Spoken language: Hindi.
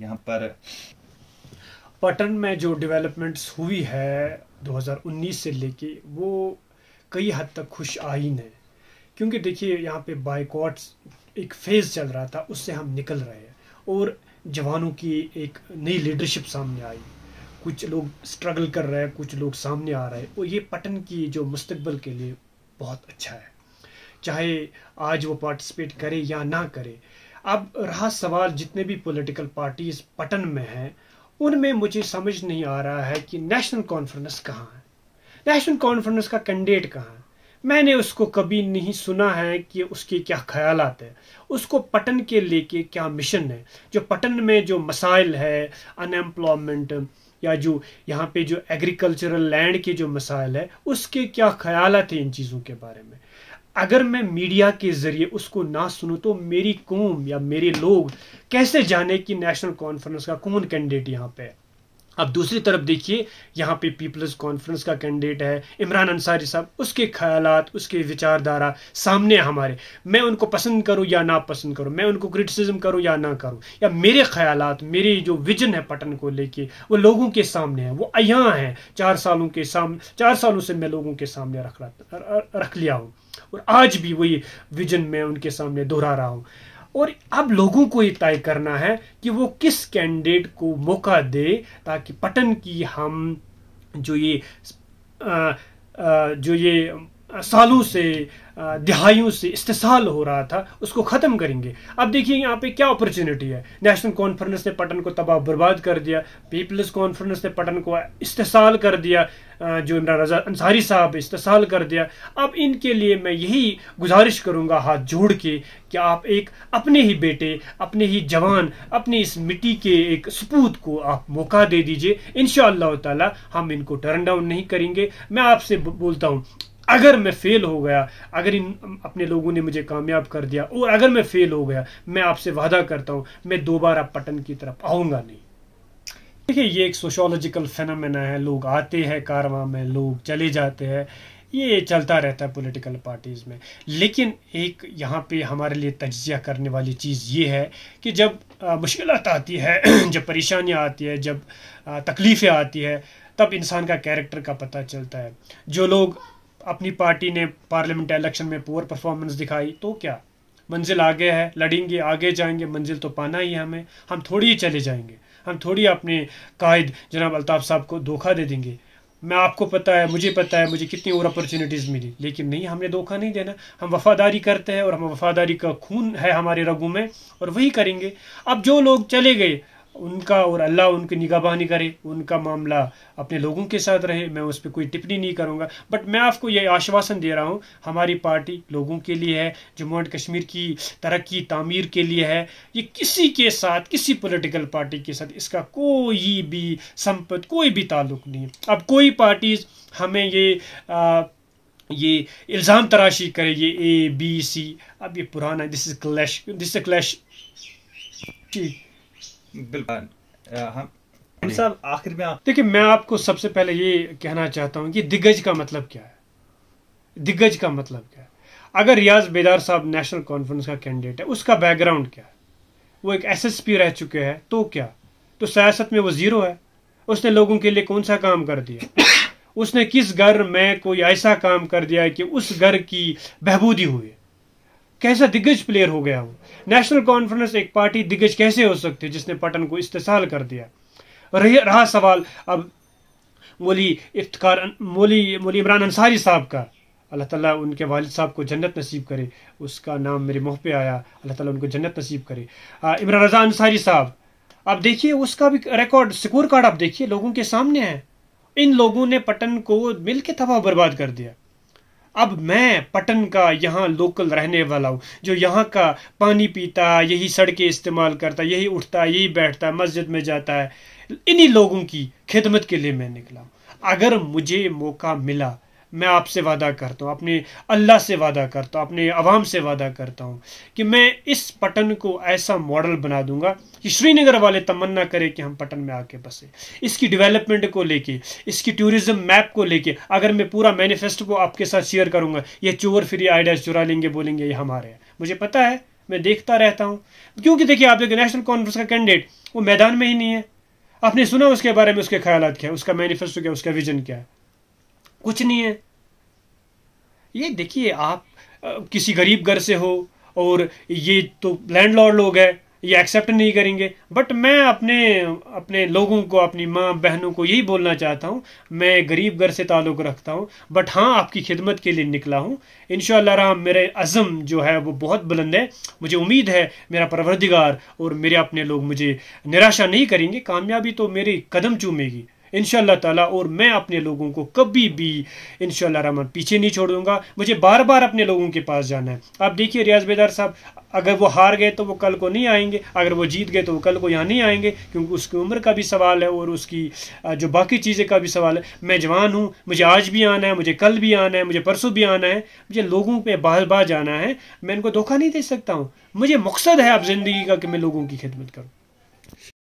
यहाँ पर पटन में जो डेवलपमेंट्स हुई है 2019 से लेके वो कई हद तक खुश आइन है क्योंकि देखिए यहाँ पे बाइकॉट्स एक फेज़ चल रहा था उससे हम निकल रहे हैं और जवानों की एक नई लीडरशिप सामने आई कुछ लोग स्ट्रगल कर रहे हैं कुछ लोग सामने आ रहे हैं और ये पटन की जो मुस्तबल के लिए बहुत अच्छा है चाहे आज वो पार्टिसिपेट करे या ना करे अब रहा सवाल जितने भी पॉलिटिकल पार्टीज पटन में हैं उनमें मुझे समझ नहीं आ रहा है कि नेशनल कॉन्फ्रेंस कहाँ है नेशनल कॉन्फ्रेंस का कैंडिडेट कहाँ है मैंने उसको कभी नहीं सुना है कि उसके क्या ख्याल हैं उसको पटन के लेके क्या मिशन है जो पटन में जो मसाइल है अनएम्प्लॉयमेंट या जो यहाँ पे जो एग्रीकल्चरल लैंड के जो मसाइल है उसके क्या ख्याल थे इन चीज़ों के बारे में अगर मैं मीडिया के ज़रिए उसको ना सुनूं तो मेरी कौम या मेरे लोग कैसे जाने कि नेशनल कॉन्फ्रेंस का कौन कैंडिडेट यहाँ पे है अब दूसरी तरफ देखिए यहाँ पे पीपल्स कॉन्फ्रेंस का कैंडिडेट है इमरान अंसारी साहब उसके ख्यालात उसके विचारधारा सामने हमारे मैं उनको पसंद करूँ या ना पसंद करूँ मैं उनको क्रिटिसिज्म करूँ या ना करूँ या मेरे ख्यालात मेरे जो विजन है पटन को लेके वो लोगों के सामने है वो अयाँ है चार सालों के साम चार सालों से मैं लोगों के सामने रख रख लिया हूँ और आज भी वही विजन मैं उनके सामने दोहरा रहा हूँ और अब लोगों को ये तय करना है कि वो किस कैंडिडेट को मौका दे ताकि पटन की हम जो ये आ, आ, जो ये सालों से दिहाइयों से इस्तेसाल हो रहा था उसको ख़त्म करेंगे अब देखिए यहाँ पे क्या अपॉर्चुनिटी है नेशनल कॉन्फ्रेंस ने पटन को तबाह बर्बाद कर दिया पीपल्स कॉन्फ्रेंस ने पटन को इस्तेसाल कर दिया जो इमरान रजा अंसारी साहब इस्तेसाल कर दिया अब इनके लिए मैं यही गुजारिश करूँगा हाथ जोड़ के कि आप एक अपने ही बेटे अपने ही जवान अपनी इस मिट्टी के एक सपूत को आप मौका दे दीजिए इन ताला हम इनको टर्न डाउन नहीं करेंगे मैं आपसे बोलता हूँ अगर मैं फेल हो गया अगर इन अपने लोगों ने मुझे कामयाब कर दिया और अगर मैं फेल हो गया मैं आपसे वादा करता हूँ मैं दोबारा पटन की तरफ आऊँगा नहीं देखिए ये एक सोशोलॉजिकल फेनामेना है लोग आते हैं कारवा में लोग चले जाते हैं ये चलता रहता है पॉलिटिकल पार्टीज़ में लेकिन एक यहाँ पे हमारे लिए तजिया करने वाली चीज़ ये है कि जब मुश्किल आती है जब परेशानियाँ आती है जब तकलीफ़ें आती है तब इंसान का कैरेक्टर का पता चलता है जो लोग अपनी पार्टी ने पार्लियामेंट इलेक्शन में पुअर परफॉर्मेंस दिखाई तो क्या मंजिल आगे है लड़ेंगे आगे जाएंगे मंजिल तो पाना ही हमें हम थोड़ी ही चले जाएंगे हम थोड़ी अपने कायद जनाब अल्ताफ साहब को धोखा दे देंगे मैं आपको पता है मुझे पता है मुझे कितनी और अपॉर्चुनिटीज़ मिली लेकिन नहीं हमने धोखा नहीं देना हम वफादारी करते हैं और हम वफादारी का खून है हमारे रगों में और वही करेंगे अब जो लोग चले गए उनका और अल्लाह उनकी निगाहबानी करे उनका मामला अपने लोगों के साथ रहे मैं उस पर कोई टिप्पणी नहीं करूँगा बट मैं आपको ये आश्वासन दे रहा हूँ हमारी पार्टी लोगों के लिए है जम्मू एंड कश्मीर की तरक्की तामीर के लिए है ये किसी के साथ किसी पोलिटिकल पार्टी के साथ इसका कोई भी संपत्त कोई भी ताल्लुक नहीं अब कोई पार्टी हमें ये आ, ये इल्ज़ाम तराशी करे ये ए बी सी अब ये पुराना this is clash this is clash ठीक बिल्कुल हम हम साहब आखिर में आप देखिए मैं आपको सबसे पहले ये कहना चाहता हूँ कि दिग्गज का मतलब क्या है दिग्गज का मतलब क्या है अगर रियाज बेदार साहब नेशनल कॉन्फ्रेंस का कैंडिडेट है उसका बैकग्राउंड क्या है वो एक एसएसपी रह चुके हैं तो क्या तो सियासत में वो जीरो है उसने लोगों के लिए कौन सा काम कर दिया उसने किस घर में कोई ऐसा काम कर दिया कि उस घर की बहबूदी हुई कैसा दिग्गज प्लेयर हो गया वो नेशनल कॉन्फ्रेंस एक पार्टी दिग्गज कैसे हो सकती है जिसने पटन को इस्तेसाल कर दिया रहा सवाल अब मोली इफ्तार मोली मोली इमरान अंसारी साहब का अल्लाह ताला उनके वालिद साहब को जन्नत नसीब करे उसका नाम मेरे मुँह पे आया अल्लाह ताला उनको जन्नत नसीब करे इमरान रजा अंसारी साहब आप देखिए उसका भी रिकॉर्ड स्कोर कार्ड आप देखिए लोगों के सामने है इन लोगों ने पटन को मिल के तबाह बर्बाद कर दिया अब मैं पटन का यहाँ लोकल रहने वाला हूँ जो यहाँ का पानी पीता यही सड़कें इस्तेमाल करता यही उठता यही बैठता मस्जिद में जाता है इन्हीं लोगों की खिदमत के लिए मैं निकला अगर मुझे मौका मिला मैं आपसे वादा करता हूँ अपने अल्लाह से वादा करता हूँ अपने अवाम से वादा करता हूँ कि मैं इस पटन को ऐसा मॉडल बना दूंगा कि श्रीनगर वाले तमन्ना करें कि हम पटन में आके बसे इसकी डेवलपमेंट को लेके इसकी टूरिज्म मैप को लेके अगर मैं पूरा मैनिफेस्टो को आपके साथ शेयर करूंगा ये चोर फिर आइडियाज चुरा लेंगे बोलेंगे ये हमारे हैं मुझे पता है मैं देखता रहता हूँ क्योंकि देखिए आप देखिए नेशनल कॉन्फ्रेंस का कैंडिडेट वो मैदान में ही नहीं है आपने सुना उसके बारे में उसके ख्याल क्या है उसका मैनिफेस्टो क्या उसका विजन क्या है कुछ नहीं है ये देखिए आप किसी गरीब घर गर से हो और ये तो लैंडलॉर्ड लोग हैं ये एक्सेप्ट नहीं करेंगे बट मैं अपने अपने लोगों को अपनी माँ बहनों को यही बोलना चाहता हूँ मैं गरीब घर से ताल्लुक़ रखता हूँ बट हाँ आपकी खिदमत के लिए निकला हूँ इन राम मेरे अज़म जो है वो बहुत बुलंद है मुझे उम्मीद है मेरा परवरदिगार और मेरे अपने लोग मुझे निराशा नहीं करेंगे कामयाबी तो मेरे कदम चूमेगी इन ताला और मैं अपने लोगों को कभी भी इन रहमान पीछे नहीं छोड़ दूंगा मुझे बार बार अपने लोगों के पास जाना है आप देखिए रियाज बेदार साहब अगर वो हार गए तो वो कल को नहीं आएंगे अगर वो जीत गए तो वो कल को यहाँ नहीं आएंगे क्योंकि उसकी उम्र का भी सवाल है और उसकी जो बाकी चीज़ें का भी सवाल है मैं जवान हूँ मुझे आज भी आना है मुझे कल भी आना है मुझे परसों भी आना है मुझे लोगों पे बाहर बार जाना है मैं इनको धोखा नहीं दे सकता हूँ मुझे मकसद है आप ज़िंदगी का कि मैं लोगों की खिदमत करूँ